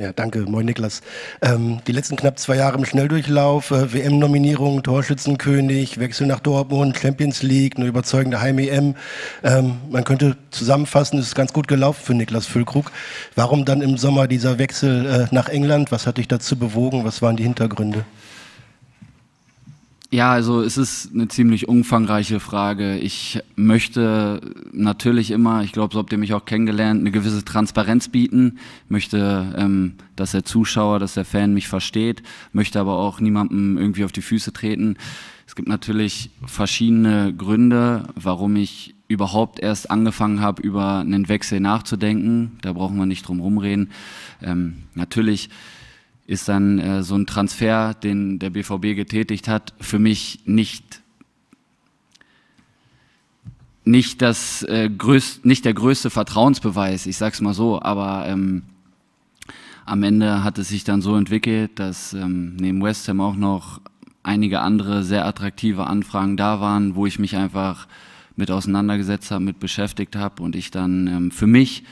Ja, danke. Moin, Niklas. Ähm, die letzten knapp zwei Jahre im Schnelldurchlauf, äh, WM-Nominierung, Torschützenkönig, Wechsel nach Dortmund, Champions League, eine überzeugende Heim-EM. Ähm, man könnte zusammenfassen, es ist ganz gut gelaufen für Niklas Füllkrug. Warum dann im Sommer dieser Wechsel äh, nach England? Was hat dich dazu bewogen? Was waren die Hintergründe? Ja, also es ist eine ziemlich umfangreiche Frage. Ich möchte natürlich immer, ich glaube, so habt ihr mich auch kennengelernt, eine gewisse Transparenz bieten. Möchte, ähm, dass der Zuschauer, dass der Fan mich versteht. Möchte aber auch niemandem irgendwie auf die Füße treten. Es gibt natürlich verschiedene Gründe, warum ich überhaupt erst angefangen habe, über einen Wechsel nachzudenken. Da brauchen wir nicht drum rumreden. Ähm, natürlich ist dann äh, so ein Transfer, den der BVB getätigt hat, für mich nicht nicht, das, äh, größt, nicht der größte Vertrauensbeweis, ich sag's mal so, aber ähm, am Ende hat es sich dann so entwickelt, dass ähm, neben West Ham auch noch einige andere sehr attraktive Anfragen da waren, wo ich mich einfach mit auseinandergesetzt habe, mit beschäftigt habe und ich dann ähm, für mich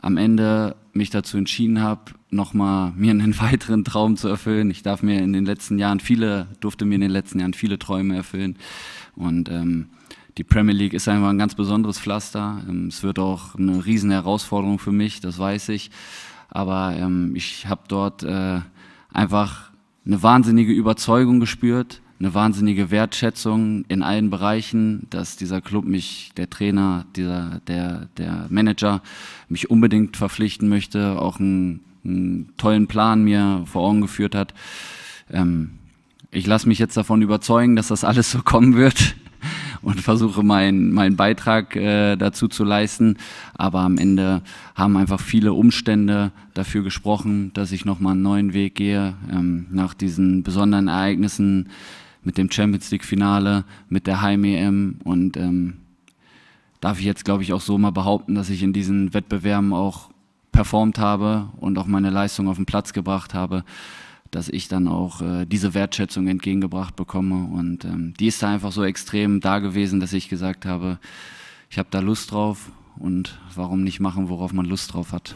am Ende mich dazu entschieden habe, nochmal mir einen weiteren Traum zu erfüllen. Ich darf mir in den letzten Jahren viele, durfte mir in den letzten Jahren viele Träume erfüllen. Und ähm, die Premier League ist einfach ein ganz besonderes Pflaster. Ähm, es wird auch eine riesen Herausforderung für mich, das weiß ich. Aber ähm, ich habe dort äh, einfach eine wahnsinnige Überzeugung gespürt, eine wahnsinnige Wertschätzung in allen Bereichen, dass dieser Club mich, der Trainer, dieser, der, der Manager mich unbedingt verpflichten möchte, auch ein einen tollen Plan mir vor Augen geführt hat. Ähm, ich lasse mich jetzt davon überzeugen, dass das alles so kommen wird und versuche meinen meinen Beitrag äh, dazu zu leisten. Aber am Ende haben einfach viele Umstände dafür gesprochen, dass ich nochmal einen neuen Weg gehe. Ähm, nach diesen besonderen Ereignissen mit dem Champions League-Finale, mit der Heim-EM und ähm, darf ich jetzt, glaube ich, auch so mal behaupten, dass ich in diesen Wettbewerben auch performt habe und auch meine Leistung auf den Platz gebracht habe, dass ich dann auch äh, diese Wertschätzung entgegengebracht bekomme. Und ähm, die ist da einfach so extrem da gewesen, dass ich gesagt habe, ich habe da Lust drauf und warum nicht machen, worauf man Lust drauf hat.